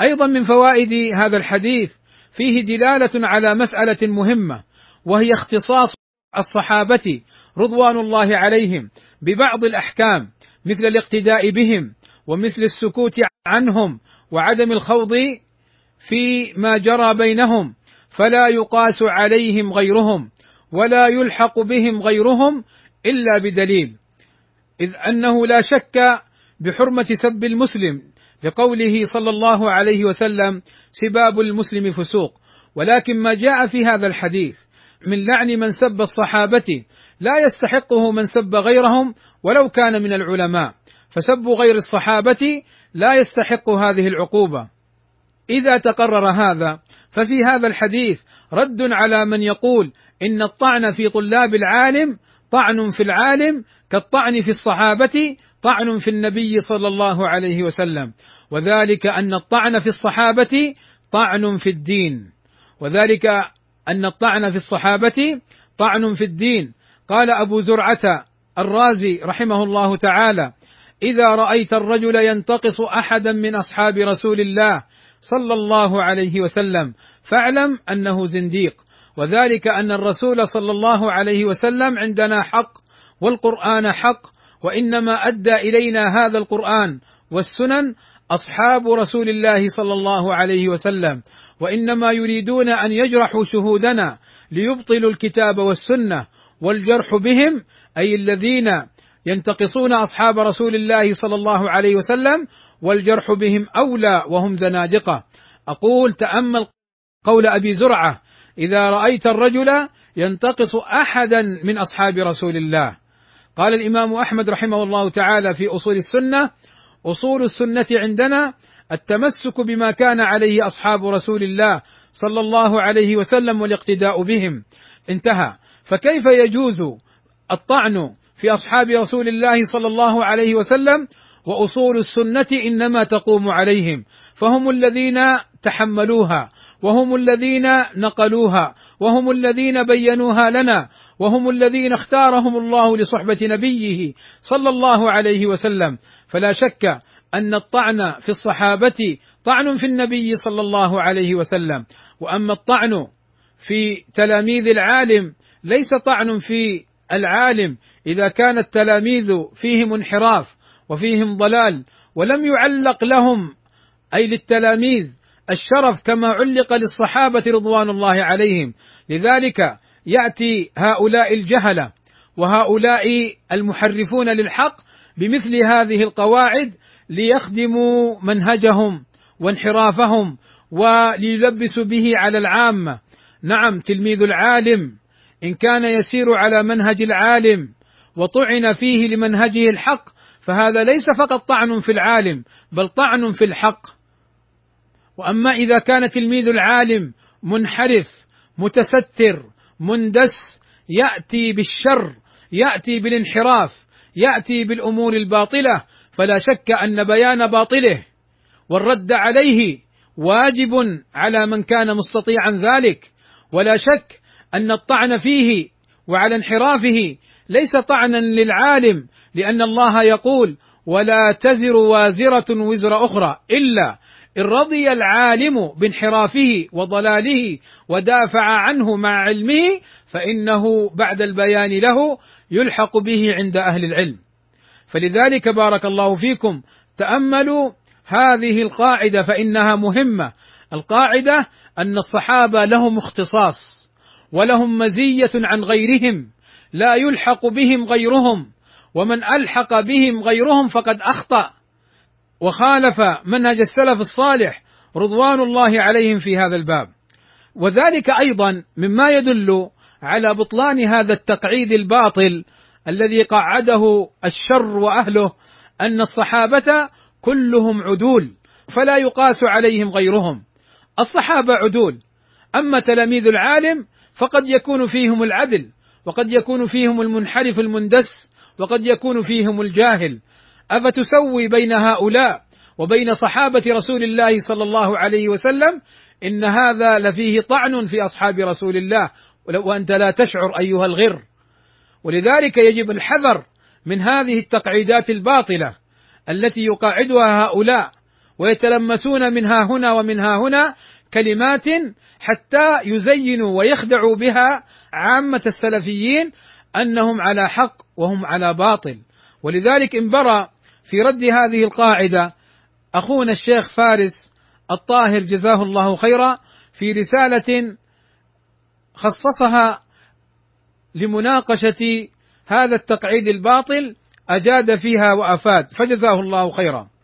ايضا من فوائد هذا الحديث فيه دلاله على مساله مهمه وهي اختصاص الصحابه رضوان الله عليهم ببعض الاحكام مثل الاقتداء بهم ومثل السكوت عنهم وعدم الخوض فيما جرى بينهم فلا يقاس عليهم غيرهم ولا يلحق بهم غيرهم الا بدليل اذ انه لا شك بحرمه سب المسلم لقوله صلى الله عليه وسلم سباب المسلم فسوق ولكن ما جاء في هذا الحديث من لعن من سب الصحابه لا يستحقه من سب غيرهم ولو كان من العلماء فسب غير الصحابه لا يستحق هذه العقوبه اذا تقرر هذا ففي هذا الحديث رد على من يقول ان الطعن في طلاب العالم طعن في العالم كالطعن في الصحابة طعن في النبي صلى الله عليه وسلم وذلك أن الطعن في الصحابة طعن في الدين وذلك أن الطعن في الصحابة طعن في الدين قال أبو زرعة الرازي رحمه الله تعالى إذا رأيت الرجل ينتقص أحدا من أصحاب رسول الله صلى الله عليه وسلم فاعلم أنه زنديق وذلك ان الرسول صلى الله عليه وسلم عندنا حق والقران حق وانما ادى الينا هذا القران والسنن اصحاب رسول الله صلى الله عليه وسلم وانما يريدون ان يجرحوا شهودنا ليبطلوا الكتاب والسنه والجرح بهم اي الذين ينتقصون اصحاب رسول الله صلى الله عليه وسلم والجرح بهم اولى وهم زنادقه اقول تامل قول ابي زرعه إذا رأيت الرجل ينتقص أحدا من أصحاب رسول الله قال الإمام أحمد رحمه الله تعالى في أصول السنة أصول السنة عندنا التمسك بما كان عليه أصحاب رسول الله صلى الله عليه وسلم والاقتداء بهم انتهى فكيف يجوز الطعن في أصحاب رسول الله صلى الله عليه وسلم واصول السنه انما تقوم عليهم فهم الذين تحملوها وهم الذين نقلوها وهم الذين بينوها لنا وهم الذين اختارهم الله لصحبه نبيه صلى الله عليه وسلم فلا شك ان الطعن في الصحابه طعن في النبي صلى الله عليه وسلم واما الطعن في تلاميذ العالم ليس طعن في العالم اذا كان التلاميذ فيهم انحراف وفيهم ضلال ولم يعلق لهم اي للتلاميذ الشرف كما علق للصحابه رضوان الله عليهم لذلك ياتي هؤلاء الجهله وهؤلاء المحرفون للحق بمثل هذه القواعد ليخدموا منهجهم وانحرافهم وليلبسوا به على العامه نعم تلميذ العالم ان كان يسير على منهج العالم وطعن فيه لمنهجه الحق فهذا ليس فقط طعن في العالم بل طعن في الحق واما اذا كان تلميذ العالم منحرف متستر مندس ياتي بالشر ياتي بالانحراف ياتي بالامور الباطله فلا شك ان بيان باطله والرد عليه واجب على من كان مستطيعا ذلك ولا شك ان الطعن فيه وعلى انحرافه ليس طعنا للعالم لأن الله يقول ولا تزر وازرة وزر أخرى إلا إن رضي العالم بانحرافه وضلاله ودافع عنه مع علمه فإنه بعد البيان له يلحق به عند أهل العلم فلذلك بارك الله فيكم تأملوا هذه القاعدة فإنها مهمة القاعدة أن الصحابة لهم اختصاص ولهم مزية عن غيرهم لا يلحق بهم غيرهم ومن الحق بهم غيرهم فقد اخطا وخالف منهج السلف الصالح رضوان الله عليهم في هذا الباب وذلك ايضا مما يدل على بطلان هذا التقعيد الباطل الذي قعده الشر واهله ان الصحابه كلهم عدول فلا يقاس عليهم غيرهم الصحابه عدول اما تلاميذ العالم فقد يكون فيهم العدل وقد يكون فيهم المنحرف المندس وقد يكون فيهم الجاهل افتسوي بين هؤلاء وبين صحابه رسول الله صلى الله عليه وسلم ان هذا لفيه طعن في اصحاب رسول الله وانت لا تشعر ايها الغر ولذلك يجب الحذر من هذه التقعيدات الباطله التي يقاعدها هؤلاء ويتلمسون منها هنا ومنها هنا كلمات حتى يزينوا ويخدعوا بها عامة السلفيين أنهم على حق وهم على باطل ولذلك انبرى في رد هذه القاعدة أخونا الشيخ فارس الطاهر جزاه الله خيرا في رسالة خصصها لمناقشة هذا التقعيد الباطل أجاد فيها وأفاد فجزاه الله خيرا